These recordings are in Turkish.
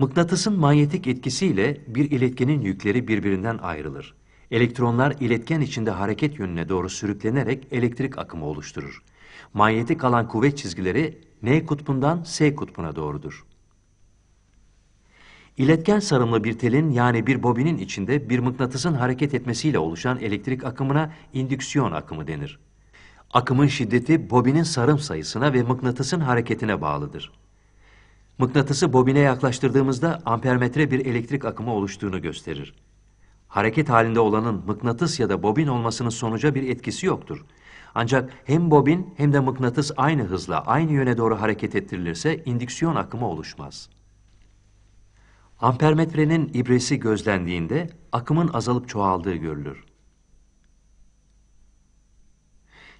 Mıknatısın manyetik etkisiyle bir iletkenin yükleri birbirinden ayrılır. Elektronlar iletken içinde hareket yönüne doğru sürüklenerek elektrik akımı oluşturur. Manyetik alan kuvvet çizgileri N kutbundan S kutbuna doğrudur. İletken sarımlı bir telin yani bir bobinin içinde bir mıknatısın hareket etmesiyle oluşan elektrik akımına indüksiyon akımı denir. Akımın şiddeti bobinin sarım sayısına ve mıknatısın hareketine bağlıdır. Mıknatısı bobine yaklaştırdığımızda ampermetre bir elektrik akımı oluştuğunu gösterir. Hareket halinde olanın mıknatıs ya da bobin olmasının sonuca bir etkisi yoktur. Ancak hem bobin hem de mıknatıs aynı hızla aynı yöne doğru hareket ettirilirse indüksiyon akımı oluşmaz. Ampermetrenin ibresi gözlendiğinde akımın azalıp çoğaldığı görülür.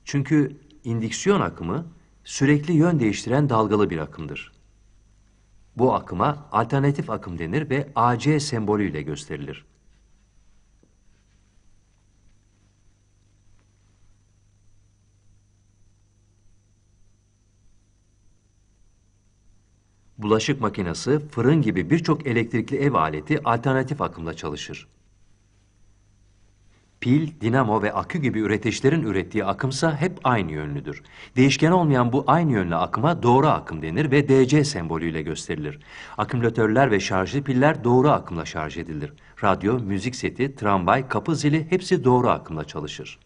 Çünkü indüksiyon akımı sürekli yön değiştiren dalgalı bir akımdır. Bu akıma alternatif akım denir ve AC sembolüyle gösterilir. Bulaşık makinesi, fırın gibi birçok elektrikli ev aleti alternatif akımla çalışır. Pil, dinamo ve akü gibi üreteçlerin ürettiği akımsa hep aynı yönlüdür. Değişken olmayan bu aynı yönlü akıma doğru akım denir ve DC sembolüyle gösterilir. Akümülatörler ve şarjlı piller doğru akımla şarj edilir. Radyo, müzik seti, tramvay, kapı zili hepsi doğru akımla çalışır.